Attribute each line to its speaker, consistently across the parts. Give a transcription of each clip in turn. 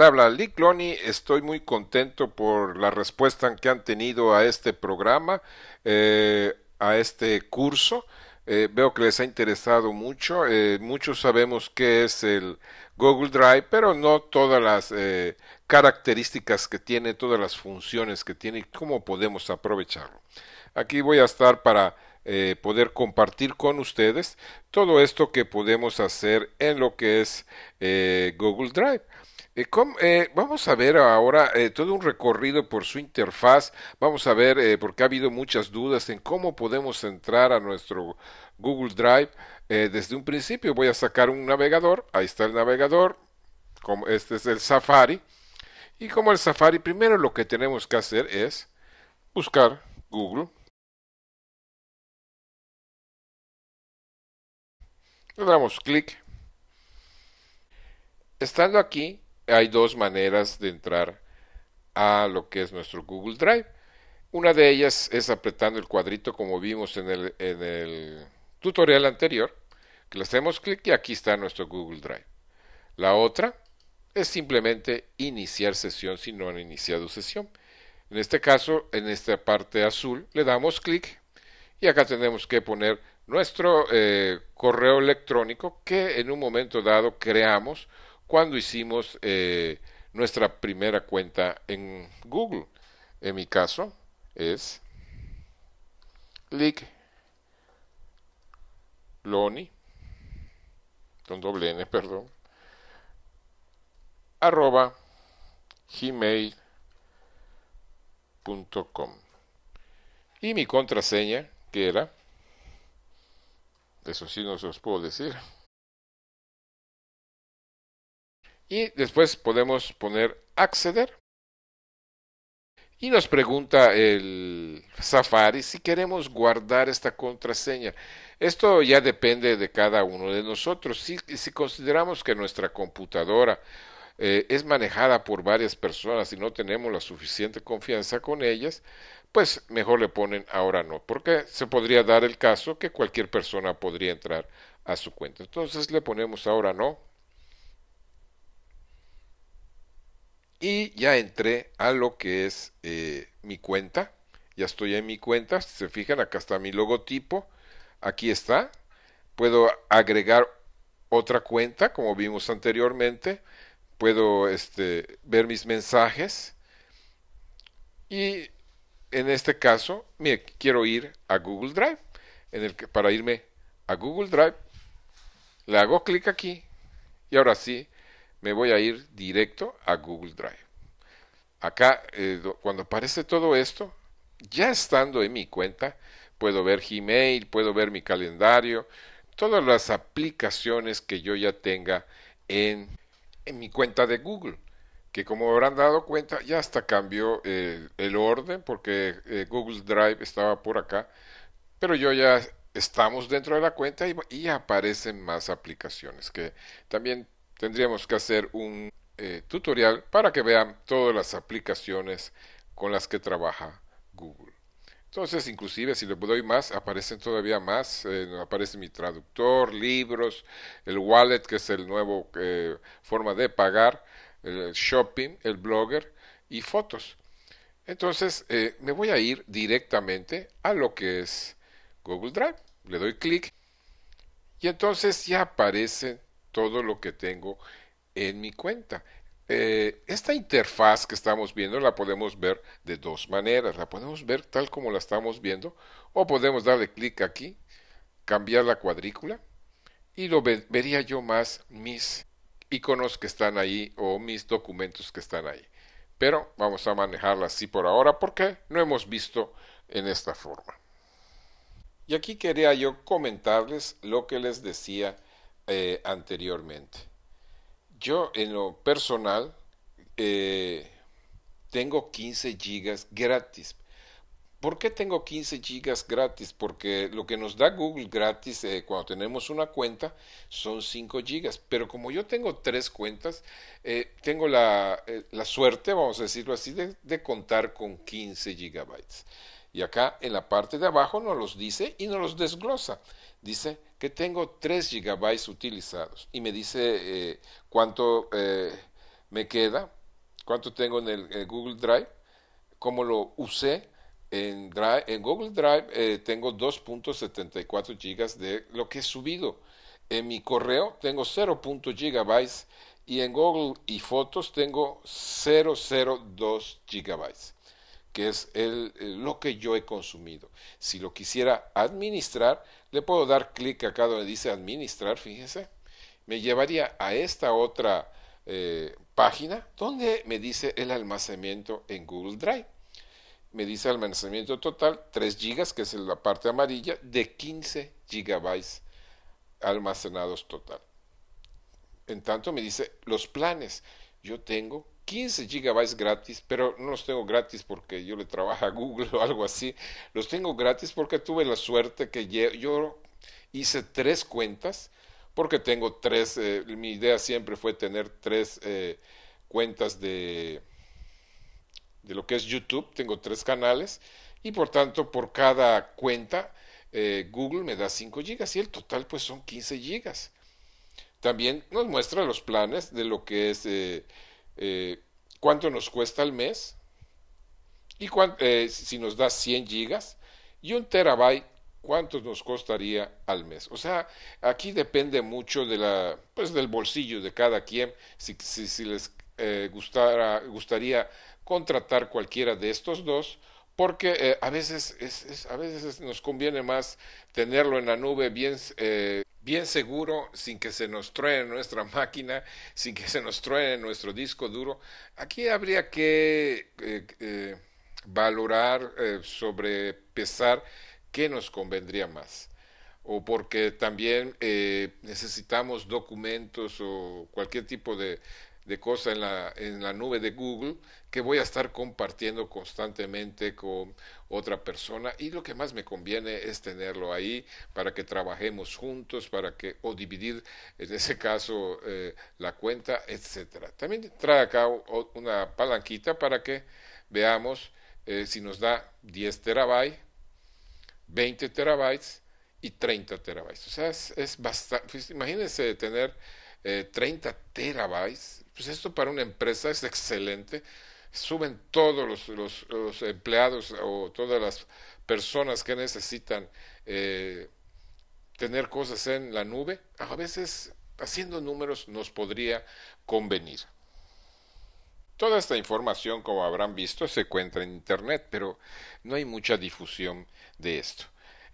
Speaker 1: habla Lee Estoy muy contento por la respuesta que han tenido a este programa, eh, a este curso. Eh, veo que les ha interesado mucho. Eh, muchos sabemos qué es el Google Drive, pero no todas las características que tiene, todas las funciones que tiene y cómo podemos aprovecharlo. Aquí voy a estar para poder compartir con ustedes todo esto que podemos hacer en lo que es Google Drive. Eh, eh, vamos a ver ahora eh, todo un recorrido por su interfaz. Vamos a ver, porque ha habido muchas dudas en cómo podemos entrar a nuestro Google Drive. desde un principio voy a sacar un navegador. Ahí está el navegador. este es el Safari. Y como el Safari, primero lo que tenemos que hacer es buscar Google. Le damos clic. Estando aquí, hay dos maneras de entrar a lo que es nuestro Google Drive. Una de ellas es apretando el cuadrito como vimos en el, tutorial anterior, le hacemos clic y aquí está nuestro Google Drive. La otra es simplemente iniciar sesión si no han iniciado sesión. En este caso, en esta parte azul, le damos clic y acá tenemos que poner nuestro eh, correo electrónico que en un momento dado creamos cuando hicimos eh, nuestra primera cuenta en Google. En mi caso es clic loni con doble n, perdón, arroba gmail.com. Y mi contraseña, que era, eso sí no se os puedo decir, y después podemos poner acceder. Y nos pregunta el Safari si queremos guardar esta contraseña. Esto ya depende de cada uno de nosotros. Si, si consideramos que nuestra computadora eh, es manejada por varias personas y no tenemos la suficiente confianza con ellas, pues mejor le ponen ahora no, porque se podría dar el caso que cualquier persona podría entrar a su cuenta. Entonces le ponemos ahora no y ya entré a lo que es eh, mi cuenta. Ya estoy en mi cuenta. Si se fijan, acá está mi logotipo. Aquí está. Puedo agregar otra cuenta, como vimos anteriormente. Puedo este, ver mis mensajes. Y en este caso, quiero ir a Google Drive. En el para irme a Google Drive, le hago clic aquí. Y ahora sí, me voy a ir directo a Google Drive. Acá, eh, cuando aparece todo esto, ya estando en mi cuenta, puedo ver Gmail, puedo ver mi calendario, todas las aplicaciones que yo ya tenga en, mi cuenta de Google que como habrán dado cuenta ya hasta cambió eh, el orden porque eh, Google Drive estaba por acá, pero yo ya estamos dentro de la cuenta y aparecen más aplicaciones que también tendríamos que hacer un eh, tutorial para que vean todas las aplicaciones con las que trabaja Google. Entonces, inclusive, si le doy más, aparecen todavía más. Eh, aparece mi traductor, libros, el wallet, que es el nuevo eh, forma de pagar, el shopping, el blogger y fotos. Entonces, me voy a ir directamente a lo que es Google Drive. Le doy clic y entonces ya aparecen todo lo que tengo en mi cuenta. Eh, esta interfaz que estamos viendo la podemos ver de dos maneras. La podemos ver tal como la estamos viendo o podemos darle clic aquí, cambiar la cuadrícula y lo vería yo más mis iconos que están ahí o mis documentos que están ahí. Pero vamos a manejarla así por ahora porque no hemos visto en esta forma. Y aquí quería yo comentarles lo que les decía eh, anteriormente. Yo en lo personal eh, tengo 15 gigas gratis. ¿Por qué tengo 15 gigas gratis? Porque lo que nos da Google gratis eh, cuando tenemos una cuenta son 5 gigas. Pero como yo tengo tres cuentas, tengo la, suerte, vamos a decirlo así, de, de, contar con 15 gigabytes. Y acá en la parte de abajo nos los dice y nos los desglosa. Dice que tengo 3 gigabytes utilizados y me dice eh, cuánto eh, me queda, cuánto tengo en el, Google Drive, cómo lo usé. En, Drive, en Google Drive eh, tengo 2.74 GB de lo que he subido. En mi correo tengo 0. gigabytes y en Google y fotos tengo 002 GB que es el, lo que yo he consumido. Si lo quisiera administrar, le puedo dar clic acá donde dice administrar, fíjense, me llevaría a esta otra eh, página donde me dice el almacenamiento en Google Drive. Me dice almacenamiento total 3 GB, que es la parte amarilla, de 15 GB almacenados total. En tanto me dice los planes. Yo tengo 15 gigabytes gratis, pero no los tengo gratis porque yo le trabajo a Google o algo así. Los tengo gratis porque tuve la suerte que yo hice tres cuentas, porque tengo tres, eh, mi idea siempre fue tener tres eh, cuentas de, de lo que es YouTube, tengo tres canales y por tanto por cada cuenta eh, Google me da 5 gigas y el total pues son 15 gigas. También nos muestra los planes de lo que es eh, cuánto nos cuesta al mes y eh, si nos da 100 gigas y un terabyte cuánto nos costaría al mes. O sea, aquí depende mucho de la, pues, del bolsillo de cada quien, si, les eh, gustaría contratar cualquiera de estos dos, porque a, veces a veces nos conviene más tenerlo en la nube bien bien seguro, sin que se nos truene nuestra máquina, sin que se nos truene nuestro disco duro. Aquí habría que eh, eh, valorar, eh, sobre pesar qué nos convendría más. O porque también necesitamos documentos o cualquier tipo de, de cosas en la, en la nube de Google que voy a estar compartiendo constantemente con otra persona y lo que más me conviene es tenerlo ahí para que trabajemos juntos, para que o dividir en ese caso eh, la cuenta, etcétera. También trae acá una palanquita para que veamos eh, si nos da 10 terabytes, 20 terabytes y 30 terabytes. O sea, es, bastante. Pues, imagínense tener 30 eh, terabytes pues esto para una empresa es excelente. Suben todos los, empleados o todas las personas que necesitan eh, tener cosas en la nube. A veces haciendo números nos podría convenir. Toda esta información, como habrán visto, se encuentra en Internet, pero no hay mucha difusión de esto.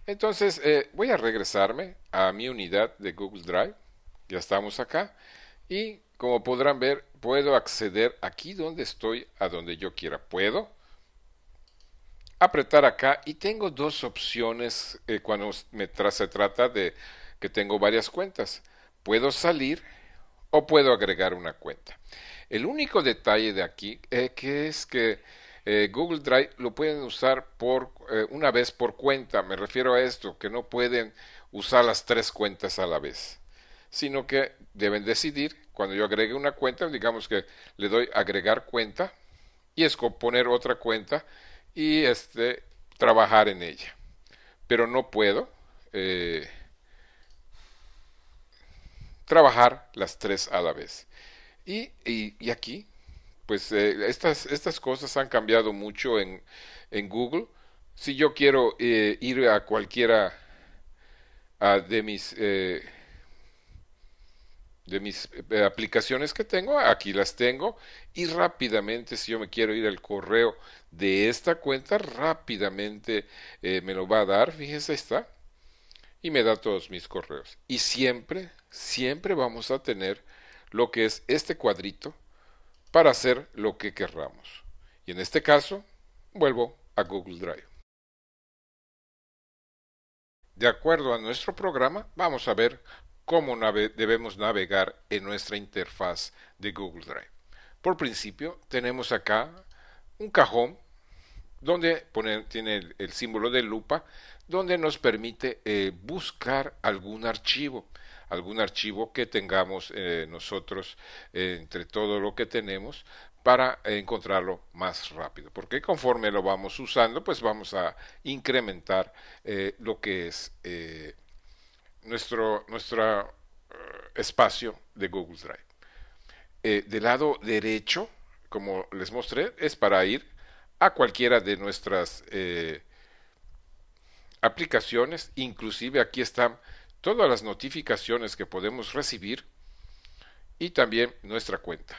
Speaker 1: Entonces, eh, voy a regresarme a mi unidad de Google Drive. Ya estamos acá. Y como podrán ver, puedo acceder aquí donde estoy, a donde yo quiera. Puedo apretar acá y tengo dos opciones eh, cuando se trata de que tengo varias cuentas. Puedo salir o puedo agregar una cuenta. El único detalle de aquí eh, que es que eh, Google Drive lo pueden usar por una vez por cuenta. Me refiero a esto, que no pueden usar las tres cuentas a la vez, sino que deben decidir cuando yo agregue una cuenta, digamos que le doy agregar cuenta y es componer otra cuenta y este trabajar en ella. Pero no puedo eh, trabajar las tres a la vez. Y, aquí, pues eh, estas, estas cosas han cambiado mucho en, en Google. Si yo quiero eh, ir a cualquiera de mis de mis eh, aplicaciones que tengo, aquí las tengo y rápidamente si yo me quiero ir al correo de esta cuenta, rápidamente eh, me lo va a dar, fíjense está, y me da todos mis correos. Y siempre, siempre vamos a tener lo que es este cuadrito para hacer lo que querramos. Y en este caso, vuelvo a Google Drive. De acuerdo a nuestro programa, vamos a ver cómo debemos navegar en nuestra interfaz de Google Drive. Por principio, tenemos acá un cajón donde tiene el, símbolo de lupa, donde nos permite eh, buscar algún archivo, algún archivo que tengamos eh, nosotros eh, entre todo lo que tenemos para encontrarlo más rápido, porque conforme lo vamos usando, pues vamos a incrementar lo que es nuestro, eh, espacio de Google Drive. Eh, del lado derecho, como les mostré, es para ir a cualquiera de nuestras eh, aplicaciones. Inclusive aquí están todas las notificaciones que podemos recibir y también nuestra cuenta,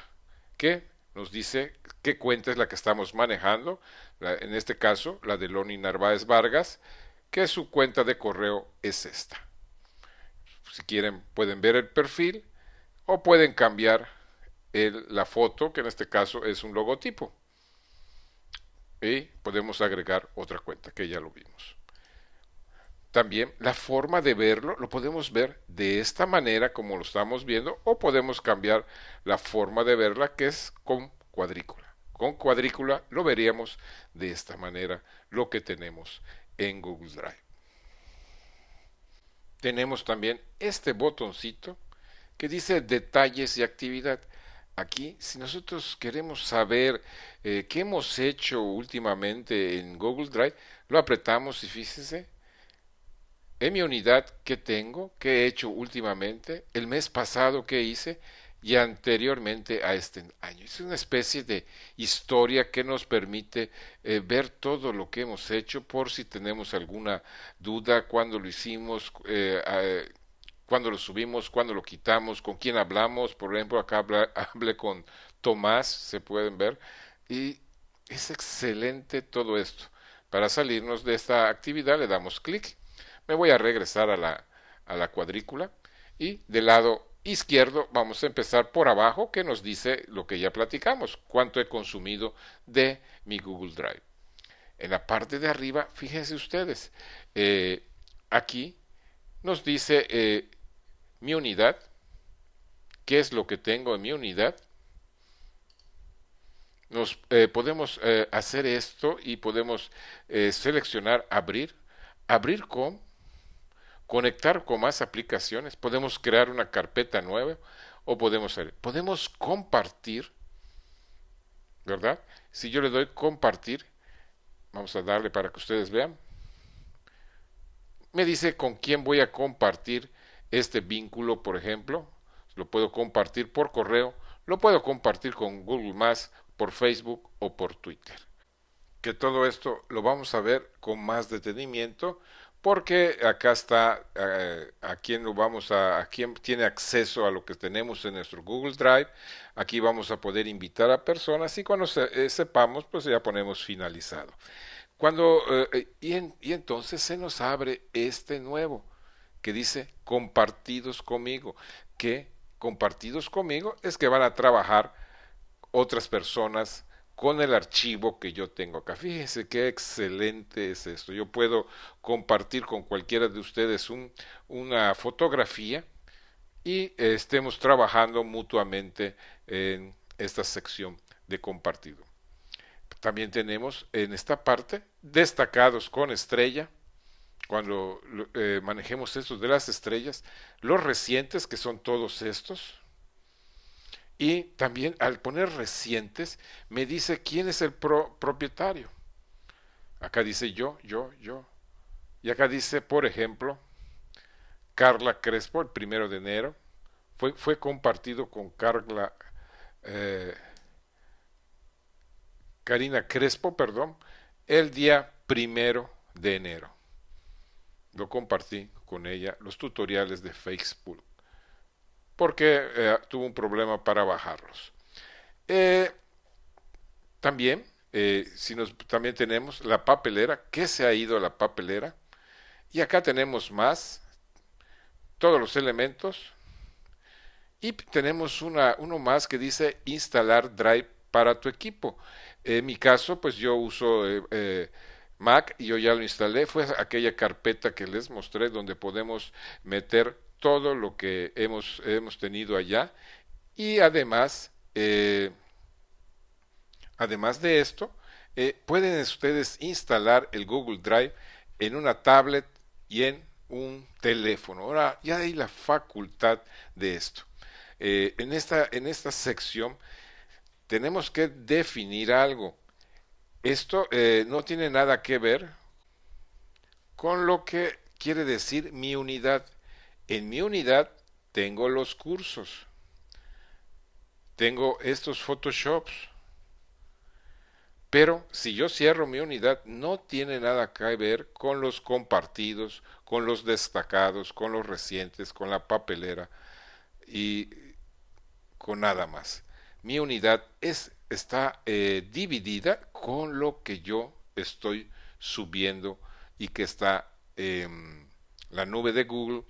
Speaker 1: que nos dice qué cuenta es la que estamos manejando, en este caso la de Loni Narváez Vargas, que su cuenta de correo es esta si quieren pueden ver el perfil o pueden cambiar la foto, que en este caso es un logotipo. Y podemos agregar otra cuenta, que ya lo vimos. También la forma de verlo lo podemos ver de esta manera como lo estamos viendo o podemos cambiar la forma de verla que es con cuadrícula. Con cuadrícula lo veríamos de esta manera lo que tenemos en Google Drive tenemos también este botoncito que dice detalles y actividad. Aquí, si nosotros queremos saber eh, qué hemos hecho últimamente en Google Drive, lo apretamos y fíjense en mi unidad que tengo, qué he hecho últimamente, el mes pasado que hice, y anteriormente a este año. Es una especie de historia que nos permite eh, ver todo lo que hemos hecho por si tenemos alguna duda cuando lo hicimos. cuando eh, lo subimos, cuando lo quitamos, con quién hablamos, por ejemplo, acá habla, hablé con Tomás, se pueden ver, y es excelente todo esto. Para salirnos de esta actividad le damos clic, me voy a regresar a la, a la cuadrícula y del lado izquierdo vamos a empezar por abajo que nos dice lo que ya platicamos, cuánto he consumido de mi Google Drive. En la parte de arriba, fíjense ustedes, eh, aquí nos dice eh, mi unidad, qué es lo que tengo en mi unidad. Nos, eh, podemos hacer esto y podemos seleccionar abrir, abrir con conectar con más aplicaciones, podemos crear una carpeta nueva o podemos podemos compartir, ¿verdad? Si yo le doy compartir, vamos a darle para que ustedes vean, me dice con quién voy a compartir este vínculo, por ejemplo, lo puedo compartir por correo, lo puedo compartir con Google Más, por Facebook o por Twitter. Que todo esto lo vamos a ver con más detenimiento porque acá está eh, a quién lo vamos a, a quién tiene acceso a lo que tenemos en nuestro Google Drive. Aquí vamos a poder invitar a personas y cuando eh, sepamos, pues ya ponemos finalizado. Cuando eh, y, y entonces se nos abre este nuevo que dice compartidos conmigo, que compartidos conmigo es que van a trabajar otras personas con el archivo que yo tengo acá. Fíjense qué excelente es esto. Yo puedo compartir con cualquiera de ustedes una fotografía y estemos trabajando mutuamente en esta sección de compartido. También tenemos en esta parte destacados con estrella. Cuando eh, manejemos estos de las estrellas, los recientes que son todos estos, y también al poner recientes me dice quién es el propietario. Acá dice yo, yo, yo. Y acá dice, por ejemplo, Carla Crespo, el primero de enero, fue, fue compartido con Carla, eh, Karina Crespo, perdón, el día primero de enero. Lo compartí con ella los tutoriales de Facebook porque eh, tuvo un problema para bajarlos. Eh, también, eh, si nos, también tenemos la papelera, que se ha ido a la papelera. Y acá tenemos más, todos los elementos. Y tenemos una, uno más que dice instalar Drive para tu equipo. En mi caso, pues yo uso Mac y yo ya lo instalé. Fue aquella carpeta que les mostré donde podemos meter todo lo que hemos, hemos tenido allá y además, eh, además de esto, eh, pueden ustedes instalar el Google Drive en una tablet y en un teléfono. Ahora ya hay la facultad de esto. Eh, en, esta, en esta sección tenemos que definir algo. Esto no tiene nada que ver con lo que quiere decir mi unidad. En mi unidad tengo los cursos. Tengo estos Photoshops. Pero si yo cierro mi unidad, no tiene nada que ver con los compartidos, con los destacados, con los recientes, con la papelera y con nada más. Mi unidad es, está eh, dividida con lo que yo estoy subiendo y que está en em, la nube de Google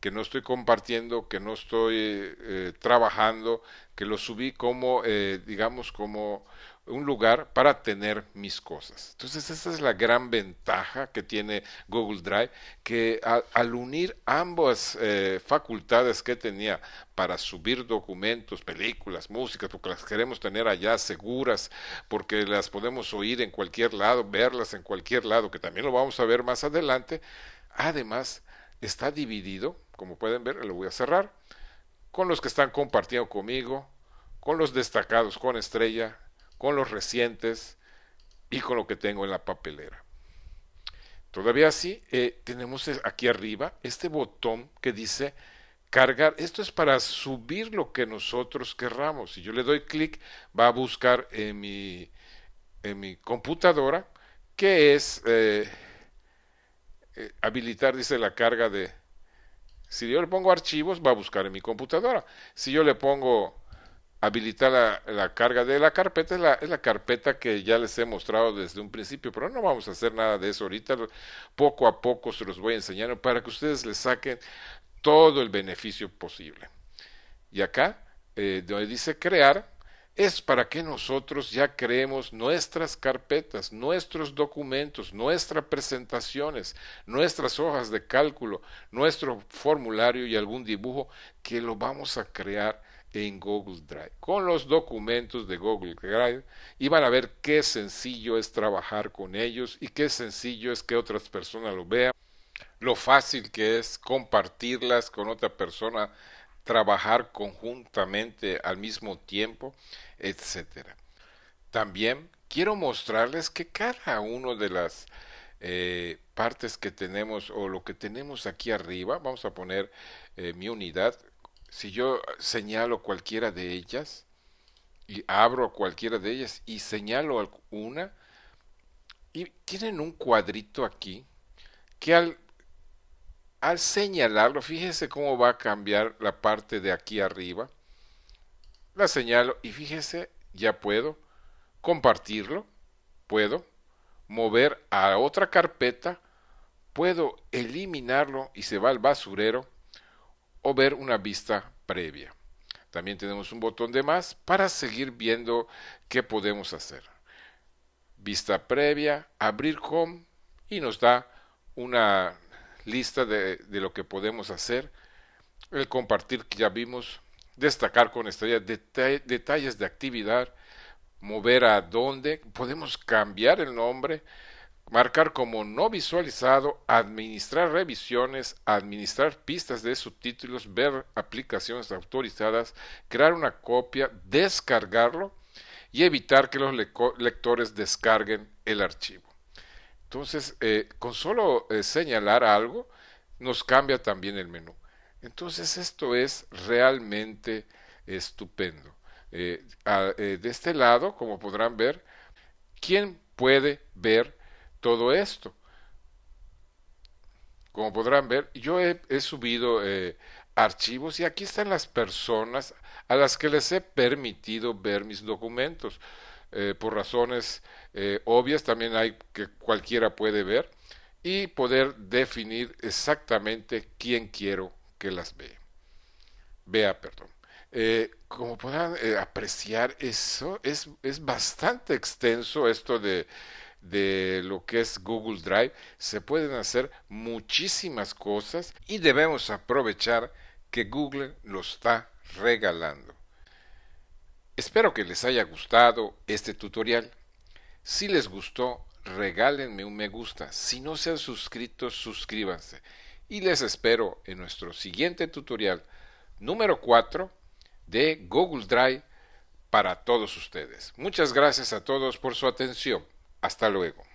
Speaker 1: que no estoy compartiendo, que no estoy eh, trabajando, que lo subí como, eh, digamos, como un lugar para tener mis cosas. Entonces esa es la gran ventaja que tiene Google Drive, que al unir ambas eh, facultades que tenía para subir documentos, películas, músicas, porque las queremos tener allá seguras, porque las podemos oír en cualquier lado, verlas en cualquier lado, que también lo vamos a ver más adelante, además está dividido como pueden ver, lo voy a cerrar, con los que están compartiendo conmigo, con los destacados con estrella, con los recientes y con lo que tengo en la papelera. Todavía así, eh, tenemos aquí arriba este botón que dice cargar. Esto es para subir lo que nosotros querramos. Si yo le doy clic, va a buscar en mi, en mi computadora, que es eh, eh, habilitar, dice, la carga de, si yo le pongo archivos, va a buscar en mi computadora. Si yo le pongo habilitar la, carga de la carpeta, es la, carpeta que ya les he mostrado desde un principio, pero no vamos a hacer nada de eso ahorita, poco a poco se los voy enseñando para que ustedes le saquen todo el beneficio posible. Y acá, eh, donde dice crear, es para que nosotros ya creemos nuestras carpetas, nuestros documentos, nuestras presentaciones, nuestras hojas de cálculo, nuestro formulario y algún dibujo que lo vamos a crear en Google Drive. Con los documentos de Google Drive y van a ver qué sencillo es trabajar con ellos y qué sencillo es que otras personas lo vean, lo fácil que es compartirlas con otra persona trabajar conjuntamente al mismo tiempo, etcétera También quiero mostrarles que cada una de las eh, partes que tenemos o lo que tenemos aquí arriba, vamos a poner eh, mi unidad, si yo señalo cualquiera de ellas y abro cualquiera de ellas y señalo alguna, y tienen un cuadrito aquí que al al señalarlo, fíjese cómo va a cambiar la parte de aquí arriba. La señalo y fíjese, ya puedo compartirlo, puedo mover a otra carpeta, puedo eliminarlo y se va al basurero o ver una vista previa. También tenemos un botón de más para seguir viendo qué podemos hacer. Vista previa, abrir home y nos da una lista de, lo que podemos hacer, el compartir que ya vimos, destacar con estrella detalles de actividad, mover a dónde, podemos cambiar el nombre, marcar como no visualizado, administrar revisiones, administrar pistas de subtítulos, ver aplicaciones autorizadas, crear una copia, descargarlo y evitar que los lectores descarguen el archivo. Entonces, eh, con solo eh, señalar algo, nos cambia también el menú. Entonces, esto es realmente estupendo. Eh, de este lado, como podrán ver, ¿quién puede ver todo esto? Como podrán ver, yo he subido archivos y aquí están las personas a las que les he permitido ver mis documentos. Eh, por razones eh, obvias, también hay que cualquiera puede ver, y poder definir exactamente quién quiero que las vea. Vea, perdón. Eh, como puedan apreciar, eso es, bastante extenso esto de lo que es Google Drive. Se pueden hacer muchísimas cosas y debemos aprovechar que Google lo está regalando. Espero que les haya gustado este tutorial. Si les gustó, regálenme un me gusta. Si no se han suscrito, suscríbanse. Y les espero en nuestro siguiente tutorial número 4 de Google Drive para todos ustedes. Muchas gracias a todos por su atención. Hasta luego.